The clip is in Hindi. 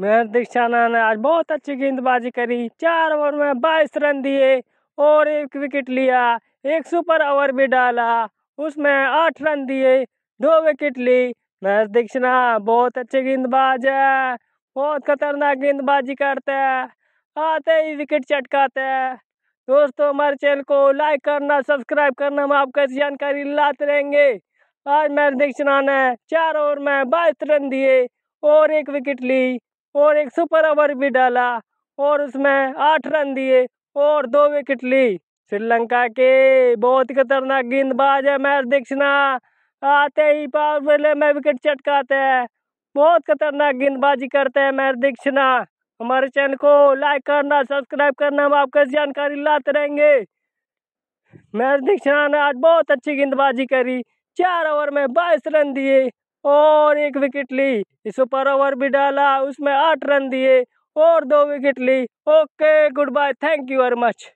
मैं दीक्षाना ने आज बहुत अच्छी गेंदबाजी करी चार ओवर में बाईस रन दिए और एक विकेट लिया एक सुपर ओवर भी डाला उसमें आठ रन दिए दो विकेट ली मैं दीक्षणा बहुत अच्छे गेंदबाज है बहुत खतरनाक गेंदबाजी करते है आते ही विकेट चटकाते हैं दोस्तों हमारे चैनल को लाइक करना सब्सक्राइब करना हम आपको ऐसी जानकारी लाते रहेंगे आज मैं दीक्षणा ने चार ओवर में बाईस रन दिए और एक विकेट ली और एक सुपर ओवर भी डाला और उसमें आठ रन दिए और दो विकेट ली श्रीलंका के बहुत खतरनाक गेंदबाज है मैच दीक्षणा आते ही पावर प्ले में विकेट चटकाते हैं बहुत खतरनाक गेंदबाजी करते हैं मैच दीक्षणा हमारे चैनल को लाइक करना सब्सक्राइब करना हम आपको जानकारी लाते रहेंगे मैच दीक्षणा ने आज बहुत अच्छी गेंदबाजी करी चार ओवर में बाईस रन दिए और एक विकेट ली इस सुपर ओवर भी डाला उसमें आठ रन दिए और दो विकेट ली okay goodbye thank you very much